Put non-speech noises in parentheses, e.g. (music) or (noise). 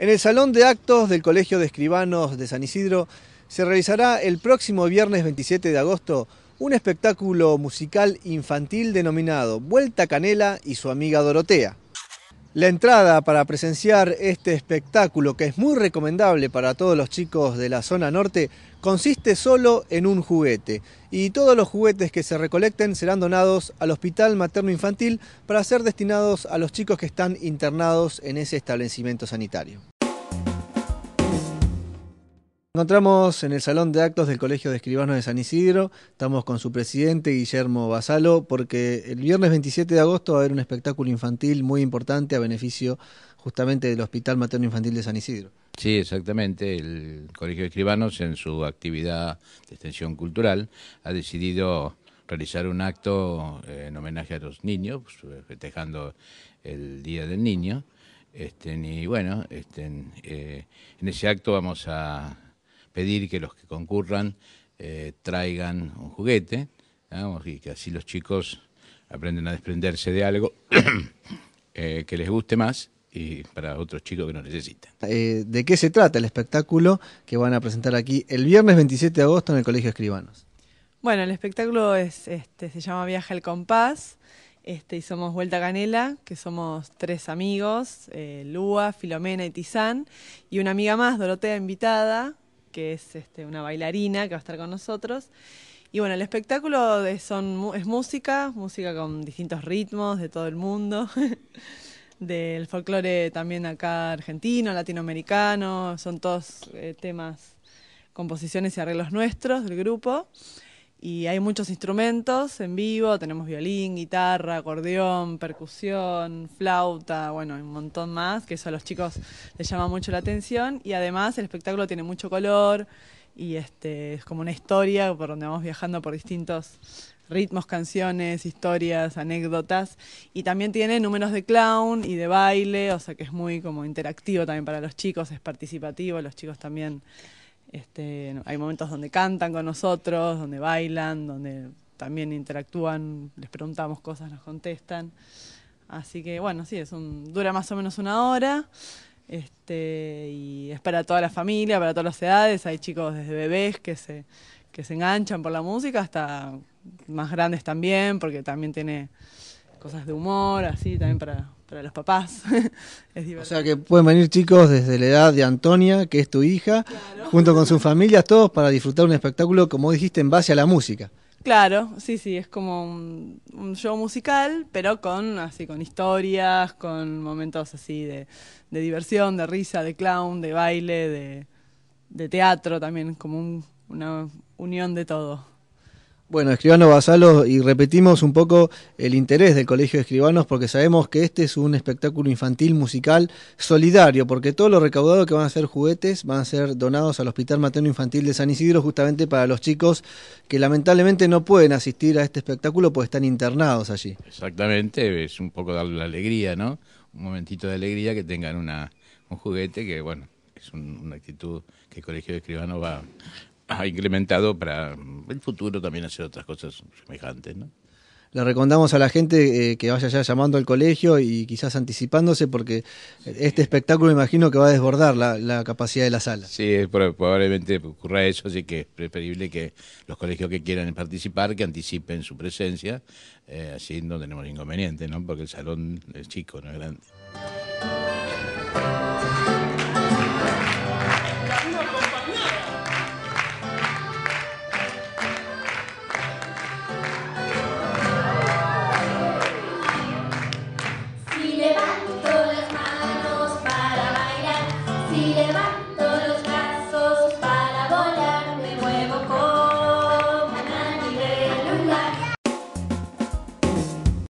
En el Salón de Actos del Colegio de Escribanos de San Isidro se realizará el próximo viernes 27 de agosto un espectáculo musical infantil denominado Vuelta Canela y su amiga Dorotea. La entrada para presenciar este espectáculo, que es muy recomendable para todos los chicos de la zona norte, consiste solo en un juguete y todos los juguetes que se recolecten serán donados al Hospital Materno Infantil para ser destinados a los chicos que están internados en ese establecimiento sanitario. Encontramos en el Salón de Actos del Colegio de Escribanos de San Isidro, estamos con su presidente Guillermo Basalo, porque el viernes 27 de agosto va a haber un espectáculo infantil muy importante a beneficio justamente del Hospital Materno Infantil de San Isidro. Sí, exactamente. El Colegio de Escribanos, en su actividad de extensión cultural, ha decidido realizar un acto en homenaje a los niños, festejando el Día del Niño. Este, y bueno, este, eh, en ese acto vamos a pedir que los que concurran eh, traigan un juguete, y que así los chicos aprenden a desprenderse de algo (coughs) eh, que les guste más y para otros chicos que no necesitan. Eh, ¿De qué se trata el espectáculo que van a presentar aquí el viernes 27 de agosto en el Colegio Escribanos? Bueno, el espectáculo este, se llama Viaje al Compás este, y somos Vuelta Canela, que somos tres amigos, eh, Lua, Filomena y Tizán, y una amiga más, Dorotea, invitada, que es este, una bailarina que va a estar con nosotros. Y bueno, el espectáculo es, son, es música, música con distintos ritmos de todo el mundo, (laughs) del folclore también acá argentino, latinoamericano, son todos eh, temas, composiciones y arreglos nuestros del grupo y hay muchos instrumentos en vivo, tenemos violín, guitarra, acordeón, percusión, flauta, bueno, un montón más, que eso a los chicos les llama mucho la atención y además el espectáculo tiene mucho color y este es como una historia por donde vamos viajando por distintos ritmos, canciones, historias, anécdotas y también tiene números de clown y de baile, o sea que es muy como interactivo también para los chicos, es participativo, los chicos también este, hay momentos donde cantan con nosotros, donde bailan, donde también interactúan, les preguntamos cosas, nos contestan. Así que bueno, sí, es un, dura más o menos una hora. Este, y es para toda la familia, para todas las edades. Hay chicos desde bebés que se, que se enganchan por la música hasta más grandes también, porque también tiene cosas de humor, así, también para, para los papás. (laughs) es O sea que pueden venir chicos desde la edad de Antonia, que es tu hija, junto con sus familias, todos para disfrutar un espectáculo, como dijiste, en base a la música. Claro, sí, sí, es como un, show musical, pero con así con historias, con momentos así de, diversión, de risa, de clown, de baile, de, teatro también, como una unión de todo. Bueno, escribano Basalo, y repetimos un poco el interés del Colegio de Escribanos porque sabemos que este es un espectáculo infantil musical solidario, porque todo lo recaudado que van a ser juguetes van a ser donados al Hospital Materno Infantil de San Isidro justamente para los chicos que lamentablemente no pueden asistir a este espectáculo porque están internados allí. Exactamente, es un poco darle la alegría, ¿no? Un momentito de alegría que tengan una, un juguete que, bueno, es una actitud que el Colegio de Escribanos va, ha incrementado para el futuro también hacer otras cosas semejantes, ¿no? le recomendamos a la gente eh, que vaya ya llamando al colegio y quizás anticipándose porque este espectáculo imagino que va a desbordar la, capacidad de la sala. Sí, probablemente ocurra eso, así que es preferible que los colegios que quieran participar, que anticipen su presencia, eh, así no tenemos inconveniente, ¿no? porque el salón es chico, no es grande.